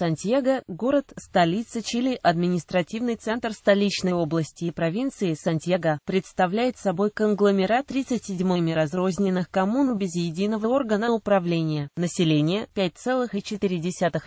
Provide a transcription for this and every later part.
Сантьяго – город, столица Чили, административный центр столичной области и провинции Сантьяго, представляет собой конгломерат 37 разрозненных коммун без единого органа управления. Население – 5,4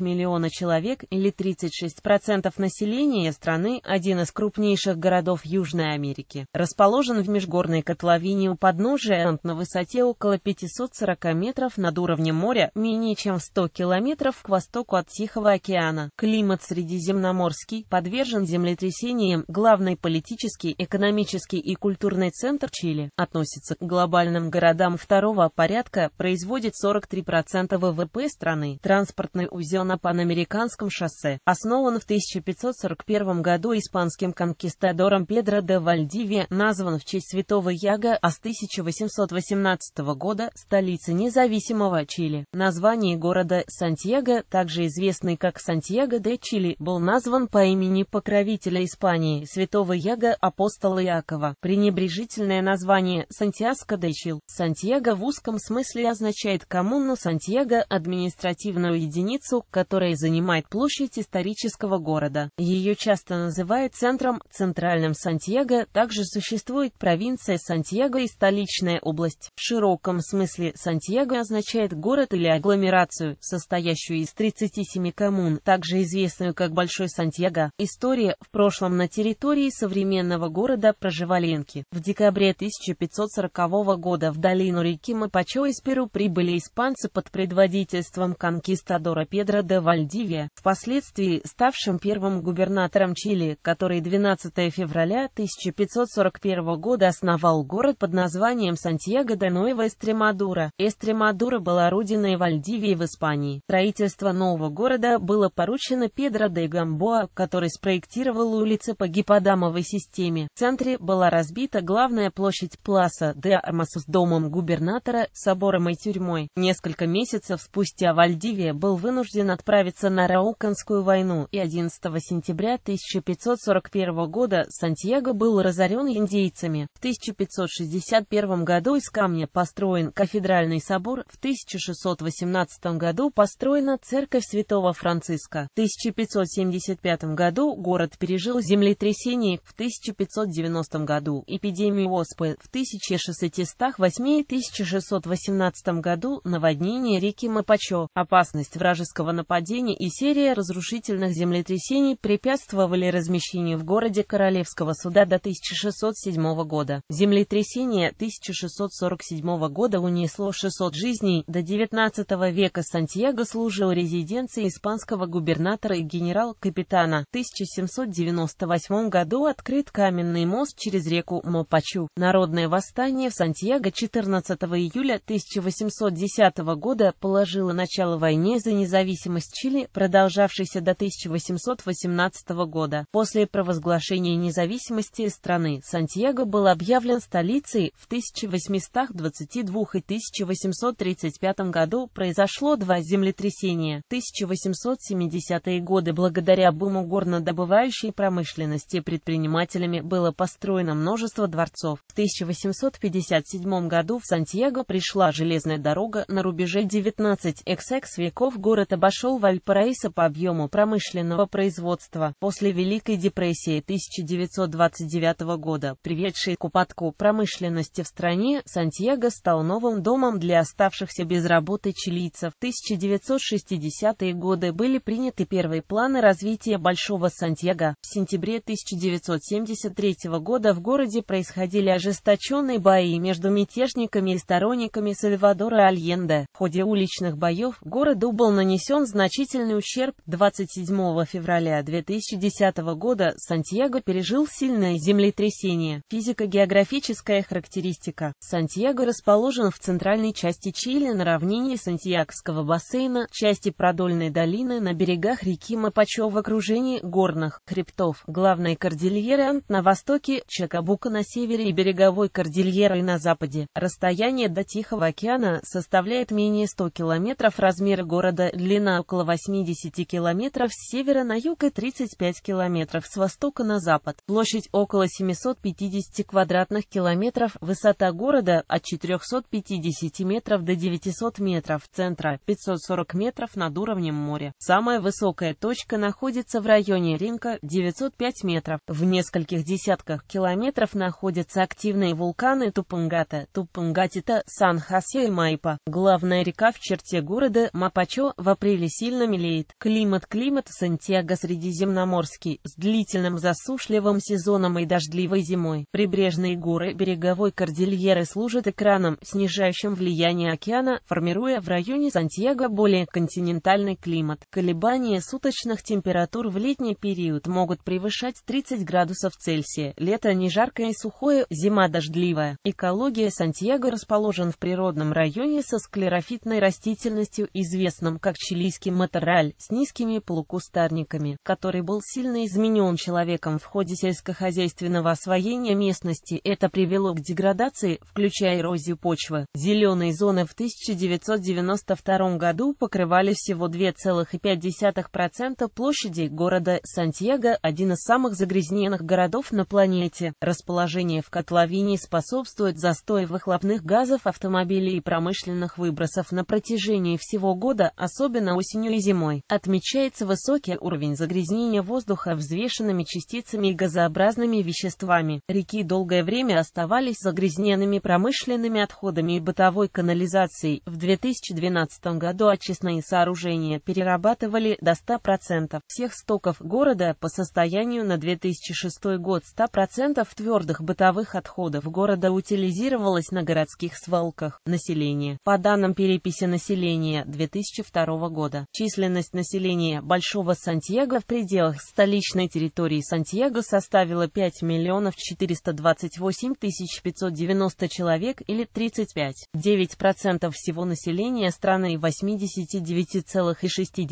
миллиона человек или 36% населения страны, один из крупнейших городов Южной Америки. Расположен в межгорной котловине у подножия на высоте около 540 метров над уровнем моря, менее чем в 100 километров к востоку от Тихого океана океана. Климат средиземноморский подвержен землетрясениям. Главный политический, экономический и культурный центр Чили относится к глобальным городам второго порядка, производит 43% ВВП страны. Транспортный узел на Панамериканском шоссе основан в 1541 году испанским конкистадором Педро де Вальдиве, назван в честь святого Яга, а с 1818 года столица независимого Чили. Название города Сантьяго, также известный как Сантьяго де Чили был назван по имени покровителя Испании, святого Яга апостола Иакова. Пренебрежительное название Сантьяско де Чил. Сантьяго в узком смысле означает коммуну Сантьяго, административную единицу, которая занимает площадь исторического города. Ее часто называют центром, центральным Сантьяго, также существует провинция Сантьяго и столичная область. В широком смысле Сантьяго означает город или агломерацию, состоящую из 37 коммун Тутанхамун, также известную как Большой Сантьяго, история, в прошлом на территории современного города проживали инки. В декабре 1540 года в долину реки Мапачо из Перу прибыли испанцы под предводительством конкистадора Педро де Вальдивия, впоследствии ставшим первым губернатором Чили, который 12 февраля 1541 года основал город под названием Сантьяго де Нуэва Эстремадура. Эстремадура была родиной Вальдивии в Испании. Строительство нового города было поручено Педро де Гамбоа, который спроектировал улицы по гиподамовой системе. В центре была разбита главная площадь Пласа де Армасу с домом губернатора, собором и тюрьмой. Несколько месяцев спустя Вальдивия был вынужден отправиться на Рауканскую войну, и 11 сентября 1541 года Сантьяго был разорен индейцами. В 1561 году из камня построен кафедральный собор, в 1618 году построена церковь святого Франциска. Сан-Франциско. В 1575 году город пережил землетрясение, в 1590 году эпидемию оспы, в 1608-1618 году наводнение реки Мапачо, опасность вражеского нападения и серия разрушительных землетрясений препятствовали размещению в городе Королевского суда до 1607 года. Землетрясение 1647 года унесло 600 жизней, до 19 века Сантьяго служил резиденцией испанского германского губернатора и генерал-капитана. В 1798 году открыт каменный мост через реку Мопачу. Народное восстание в Сантьяго 14 июля 1810 года положило начало войне за независимость Чили, продолжавшейся до 1818 года. После провозглашения независимости страны Сантьяго был объявлен столицей в 1822 и 1835 году произошло два землетрясения 1800 1970-е годы благодаря буму горнодобывающей промышленности предпринимателями было построено множество дворцов. В 1857 году в Сантьяго пришла железная дорога на рубеже 19XX веков город обошел Вальпараисо по объему промышленного производства. После Великой депрессии 1929 года, приведшей к упадку промышленности в стране, Сантьяго стал новым домом для оставшихся без работы чилийцев. 1960-е годы были приняты первые планы развития Большого Сантьяго. В сентябре 1973 года в городе происходили ожесточенные бои между мятежниками и сторонниками Сальвадора Альенде. В ходе уличных боев городу был нанесен значительный ущерб. 27 февраля 2010 года Сантьяго пережил сильное землетрясение. Физико-географическая характеристика. Сантьяго расположен в центральной части Чили на равнине Сантьягского бассейна, части Продольной долины, районы на берегах реки Мапачо в окружении горных хребтов, главной кордильеры Ант на востоке, Чакабука на севере и береговой кордильеры на западе. Расстояние до Тихого океана составляет менее 100 километров размер города, длина около 80 километров с севера на юг и 35 километров с востока на запад. Площадь около 750 квадратных километров, высота города от 450 метров до 900 метров, центра 540 метров над уровнем моря. Самая высокая точка находится в районе Ринка 905 метров. В нескольких десятках километров находятся активные вулканы Тупангата, Тупангатита, Сан-Хосе и Майпа. Главная река в черте города Мапачо в апреле сильно мелеет. Климат-климат Сантьяго Средиземноморский с длительным засушливым сезоном и дождливой зимой. Прибрежные горы береговой кордильеры служат экраном, снижающим влияние океана, формируя в районе Сантьяго более континентальный климат год. Колебания суточных температур в летний период могут превышать 30 градусов Цельсия. Лето не жаркое и сухое, зима дождливая. Экология Сантьяго расположен в природном районе со склерофитной растительностью, известным как чилийский матераль, с низкими полукустарниками, который был сильно изменен человеком в ходе сельскохозяйственного освоения местности. Это привело к деградации, включая эрозию почвы. Зеленые зоны в 1992 году покрывали всего 2,5% 0,5% площади города Сантьяго – один из самых загрязненных городов на планете. Расположение в котловине способствует застою выхлопных газов автомобилей и промышленных выбросов на протяжении всего года, особенно осенью и зимой. Отмечается высокий уровень загрязнения воздуха взвешенными частицами и газообразными веществами. Реки долгое время оставались загрязненными промышленными отходами и бытовой канализацией. В 2012 году очистные сооружения переработали дорабатывали до 100% всех стоков города по состоянию на 2006 год. 100% твердых бытовых отходов города утилизировалось на городских свалках населения. По данным переписи населения 2002 года, численность населения Большого Сантьяго в пределах столичной территории Сантьяго составила 5 миллионов 428 тысяч 590 человек или 35,9% всего населения страны 89,6%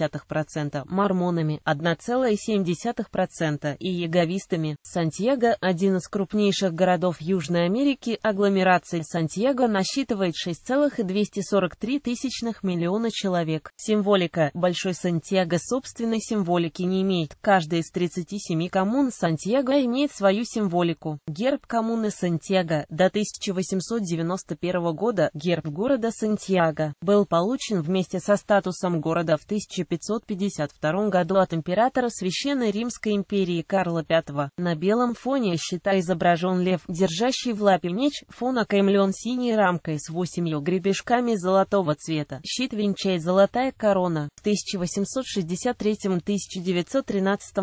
1,7%, мормонами 1,7% и яговистами. Сантьяго – один из крупнейших городов Южной Америки, агломерация Сантьяго насчитывает 6,243 тысячных миллиона человек. Символика Большой Сантьяго собственной символики не имеет. Каждая из 37 коммун Сантьяго имеет свою символику. Герб коммуны Сантьяго до 1891 года герб города Сантьяго был получен вместе со статусом города в 1891 1552 году от императора Священной Римской империи Карла V. На белом фоне щита изображен лев, держащий в лапе меч, фон окаймлен синей рамкой с восемью гребешками золотого цвета. Щит венчает золотая корона. В 1863-1913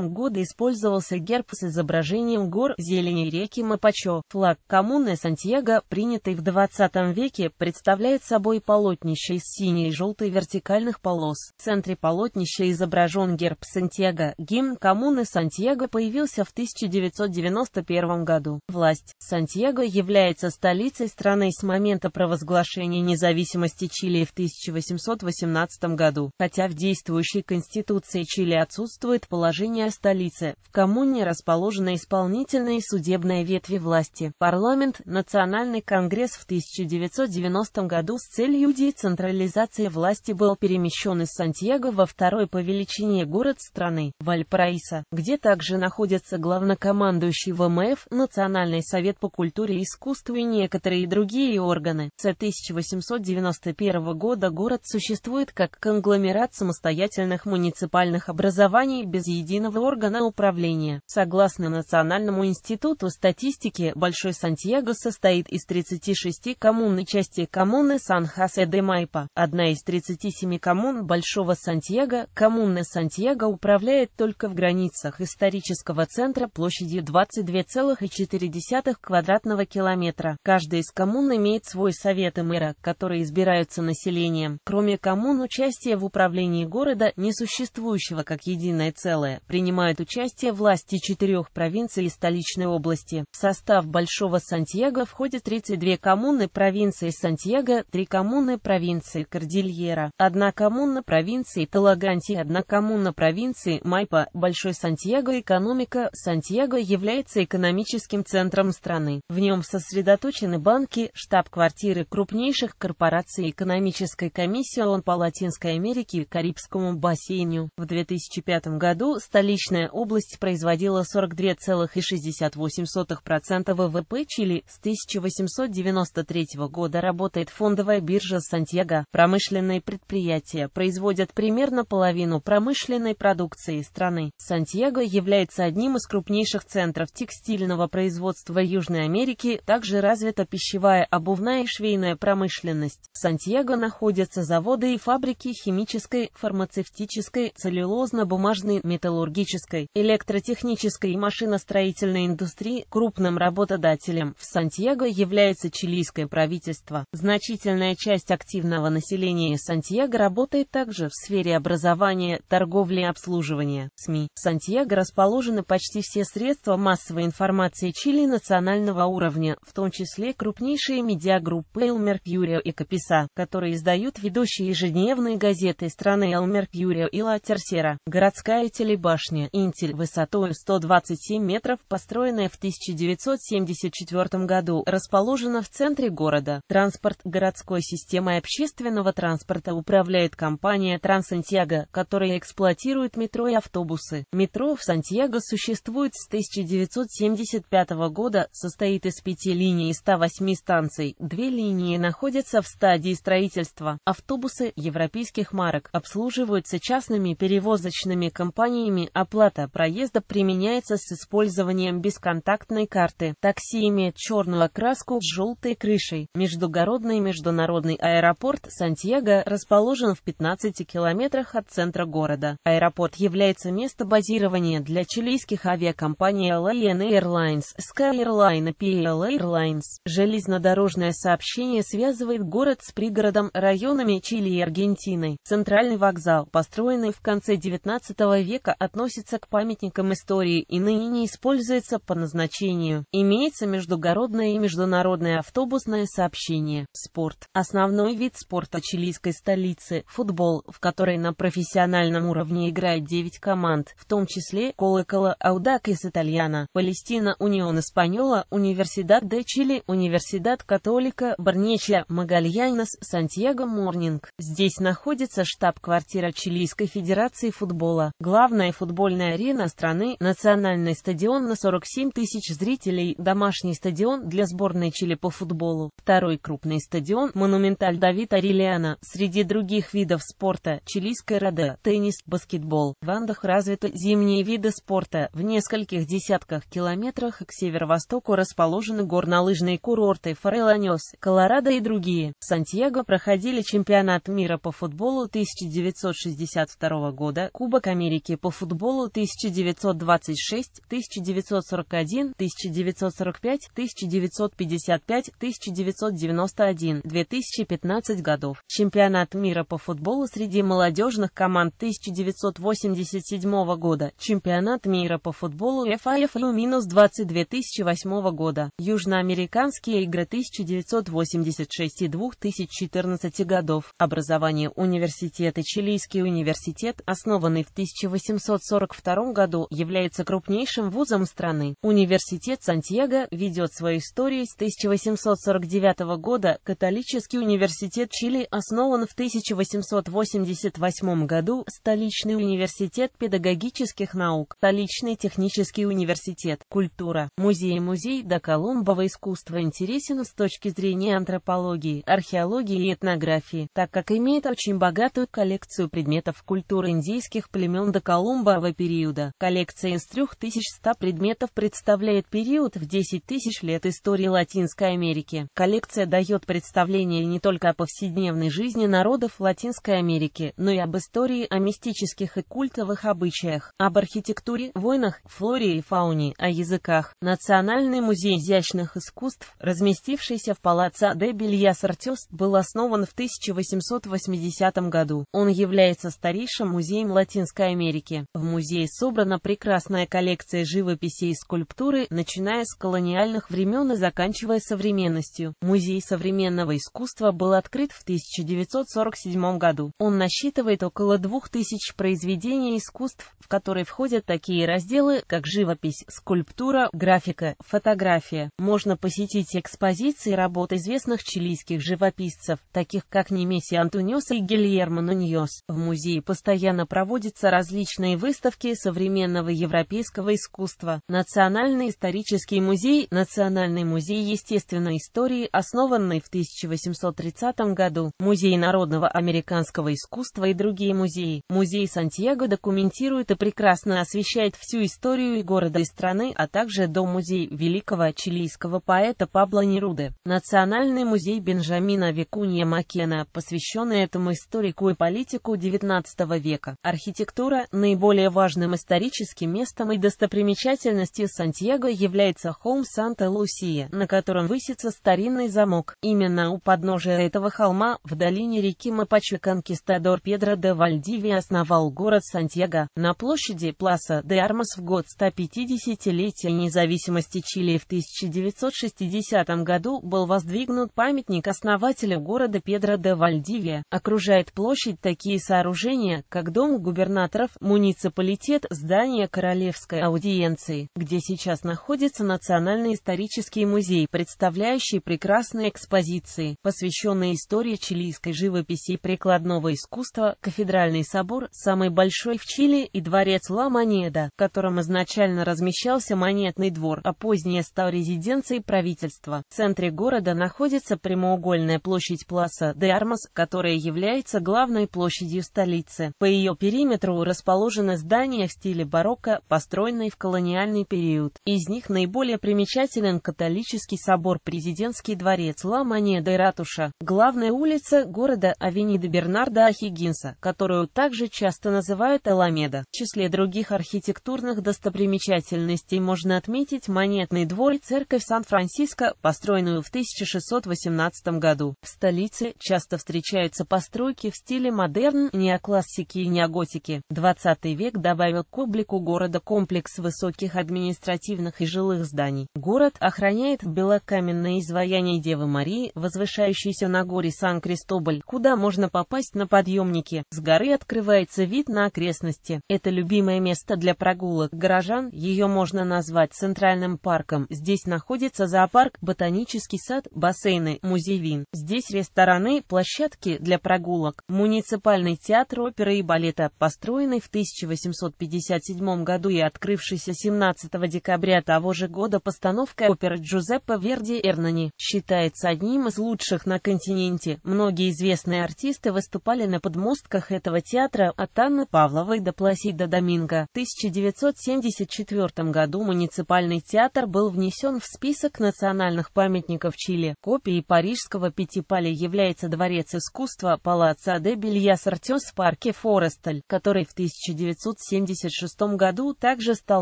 году использовался герб с изображением гор, зелени реки Мапачо. Флаг коммуны Сантьяго, принятый в 20 веке, представляет собой полотнище из синей и желтой вертикальных полос. В центре полос полотнище изображен герб Сантьяго. Гимн коммуны Сантьяго появился в 1991 году. Власть Сантьяго является столицей страны с момента провозглашения независимости Чили в 1818 году. Хотя в действующей Конституции Чили отсутствует положение о столице, в коммуне расположены исполнительные и судебные ветви власти. Парламент, Национальный конгресс в 1990 году с целью децентрализации власти был перемещен из Сантьяго Сантьяго во второй по величине город страны, Вальпараиса, где также находятся главнокомандующий ВМФ, Национальный совет по культуре и искусству и некоторые другие органы. С 1891 года город существует как конгломерат самостоятельных муниципальных образований без единого органа управления. Согласно Национальному институту статистики, Большой Сантьяго состоит из 36 коммун и части коммуны Сан-Хосе-де-Майпа, одна из 37 коммун Большого Сантьяго. Сантьяго, коммуна Сантьяго управляет только в границах исторического центра площадью 22,4 квадратного километра. Каждая из коммун имеет свой совет и мэра, которые избираются населением. Кроме коммун, участие в управлении города, не существующего как единое целое, принимают участие власти четырех провинций и столичной области. В состав Большого Сантьяго входят 32 коммуны провинции Сантьяго, три коммуны провинции Кордильера, одна коммуна провинции Талаганти – одна коммуна провинции Майпа, Большой Сантьяго. Экономика Сантьяго является экономическим центром страны. В нем сосредоточены банки, штаб-квартиры крупнейших корпораций экономической комиссии ООН по Латинской Америке и Карибскому бассейну. В 2005 году столичная область производила 42,68% ВВП Чили. С 1893 года работает фондовая биржа Сантьяго. Промышленные предприятия производят примерно примерно половину промышленной продукции страны. Сантьяго является одним из крупнейших центров текстильного производства Южной Америки, также развита пищевая, обувная и швейная промышленность. В Сантьяго находятся заводы и фабрики химической, фармацевтической, целлюлозно-бумажной, металлургической, электротехнической и машиностроительной индустрии. Крупным работодателем в Сантьяго является чилийское правительство. Значительная часть активного населения Сантьяго работает также в сфере сфере образования, торговли и обслуживания. СМИ. В Сантьяго расположены почти все средства массовой информации Чили национального уровня, в том числе крупнейшие медиагруппы «Эл Меркьюрио» и «Каписа», которые издают ведущие ежедневные газеты страны «Эл Меркьюрио» и «Ла Терсера». Городская телебашня «Интель» высотой 127 метров, построенная в 1974 году, расположена в центре города. Транспорт городской системы общественного транспорта управляет компания «Транс Сантьяго, которые эксплуатируют метро и автобусы. Метро в Сантьяго существует с 1975 года, состоит из пяти линий и 108 станций. Две линии находятся в стадии строительства. Автобусы европейских марок обслуживаются частными перевозочными компаниями, оплата проезда применяется с использованием бесконтактной карты. Такси имеет черную краску с желтой крышей. Междугородный международный аэропорт Сантьяго расположен в 15 километрах километрах от центра города. Аэропорт является место базирования для чилийских авиакомпаний LAN Airlines, Sky Airline и PL Airlines. Железнодорожное сообщение связывает город с пригородом, районами Чили и Аргентины. Центральный вокзал, построенный в конце 19 века, относится к памятникам истории и ныне не используется по назначению. Имеется междугородное и международное автобусное сообщение. Спорт. Основной вид спорта чилийской столицы – футбол, в который на профессиональном уровне играет 9 команд, в том числе Колокола, Аудак из Итальяна, Палестина, Унион Испаньола, Университет де Чили, Университет Католика, Барнечья, Магальянос, Сантьяго Морнинг. Здесь находится штаб-квартира Чилийской Федерации футбола, главная футбольная арена страны, национальный стадион на 47 тысяч зрителей, домашний стадион для сборной Чили по футболу, второй крупный стадион, монументаль Давид Арилиана, среди других видов спорта, чилийская рода, теннис, баскетбол. В Андах развиты зимние виды спорта. В нескольких десятках километрах к северо-востоку расположены горнолыжные курорты Фореланес, Колорадо и другие. В Сантьяго проходили чемпионат мира по футболу 1962 года, Кубок Америки по футболу 1926, 1941, 1945, 1955, 1991, 2015 годов. Чемпионат мира по футболу среди молодежи молодежных команд 1987 года, чемпионат мира по футболу fifu 2008 года, южноамериканские игры 1986 и 2014 годов, образование университета Чилийский университет, основанный в 1842 году, является крупнейшим вузом страны. Университет Сантьяго ведет свою историю с 1849 года, католический университет Чили основан в 1888 1958 году столичный университет педагогических наук, столичный технический университет, культура, музей-музей до Колумбова искусство интересен с точки зрения антропологии, археологии и этнографии, так как имеет очень богатую коллекцию предметов культуры индейских племен до Колумбова периода. Коллекция из 3100 предметов представляет период в 10 тысяч лет истории Латинской Америки. Коллекция дает представление не только о повседневной жизни народов Латинской Америки, но но и об истории о мистических и культовых обычаях, об архитектуре, войнах, флоре и фауне, о языках. Национальный музей изящных искусств, разместившийся в палаццо де Бельяс Артёс, был основан в 1880 году. Он является старейшим музеем Латинской Америки. В музее собрана прекрасная коллекция живописи и скульптуры, начиная с колониальных времен и заканчивая современностью. Музей современного искусства был открыт в 1947 году. Он насчитывает насчитывает около двух тысяч произведений искусств, в которые входят такие разделы, как живопись, скульптура, графика, фотография. Можно посетить экспозиции работ известных чилийских живописцев, таких как Немеси Антуниос и Гильермо Нуньос. В музее постоянно проводятся различные выставки современного европейского искусства. Национальный исторический музей, Национальный музей естественной истории, основанный в 1830 году, Музей народного американского искусства и другие музеи. Музей Сантьяго документирует и прекрасно освещает всю историю и города, и страны, а также дом-музей великого чилийского поэта Пабло Неруды. Национальный музей Бенджамина Викунья Макена, посвященный этому историку и политику XIX века. Архитектура – наиболее важным историческим местом и достопримечательностью Сантьяго является холм Санта-Лусия, на котором высится старинный замок. Именно у подножия этого холма, в долине реки Мапачу конкистадор Педро Педро де Вальдиви основал город Сантьяго на площади Пласа де Армас в год 150-летия независимости Чили в 1960 году был воздвигнут памятник основателю города Педро де Вальдиви. Окружает площадь такие сооружения, как дом губернаторов, муниципалитет, здание королевской аудиенции, где сейчас находится Национальный исторический музей, представляющий прекрасные экспозиции, посвященные истории чилийской живописи и прикладного искусства, кафедральный собор, самый большой в Чили, и дворец Ла Монеда, в котором изначально размещался монетный двор, а позднее стал резиденцией правительства. В центре города находится прямоугольная площадь Пласа де Армас, которая является главной площадью столицы. По ее периметру расположены здания в стиле барокко, построенные в колониальный период. Из них наиболее примечателен католический собор, президентский дворец Ла Монеда и ратуша. Главная улица города Авенида Бернарда Ахигинс Лас-Вегаса, которую также часто называют Эламеда. В числе других архитектурных достопримечательностей можно отметить Монетный двор и церковь Сан-Франциско, построенную в 1618 году. В столице часто встречаются постройки в стиле модерн, неоклассики и неоготики. 20 век добавил к облику города комплекс высоких административных и жилых зданий. Город охраняет белокаменное изваяние Девы Марии, возвышающееся на горе Сан-Крестобль, куда можно попасть на подъемник памятники. С горы открывается вид на окрестности. Это любимое место для прогулок горожан, ее можно назвать центральным парком. Здесь находится зоопарк, ботанический сад, бассейны, музей вин. Здесь рестораны, площадки для прогулок. Муниципальный театр оперы и балета, построенный в 1857 году и открывшийся 17 декабря того же года постановка оперы Джузеппе Верди Эрнани, считается одним из лучших на континенте. Многие известные артисты выступали на подмостках подмостках этого театра от Анны Павловой до Пласида Доминго. В 1974 году муниципальный театр был внесен в список национальных памятников Чили. Копией парижского пятипаля является дворец искусства Палаца де Бельяс Артес в парке Форесталь, который в 1976 году также стал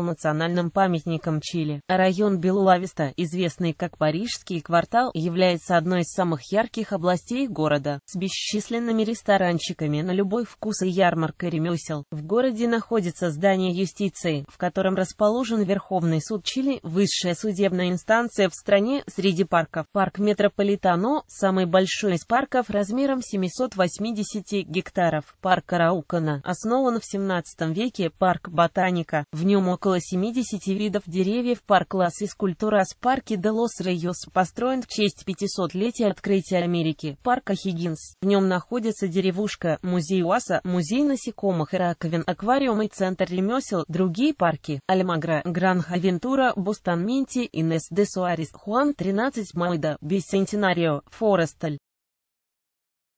национальным памятником Чили. Район Белуависта, известный как Парижский квартал, является одной из самых ярких областей города, с бесчисленными ресторанчиками, руками на любой вкус и ярмарка ремесел. В городе находится здание юстиции, в котором расположен Верховный суд Чили, высшая судебная инстанция в стране среди парков. Парк Метрополитано – самый большой из парков размером 780 гектаров. Парк Караукана основан в 17 веке, парк Ботаника. В нем около 70 видов деревьев, парк Лас Искультура с парки де Лос-Рейос построен в честь 500-летия открытия Америки, Парк Хиггинс. В нем находится деревушка музей УАСа, музей насекомых и раковин, аквариум и центр ремесел, другие парки, Альмагра, Гран-Хавентура, Бустан-Минти, Инес де Суарес, Хуан 13, Майда, Бисентинарио, Форесталь.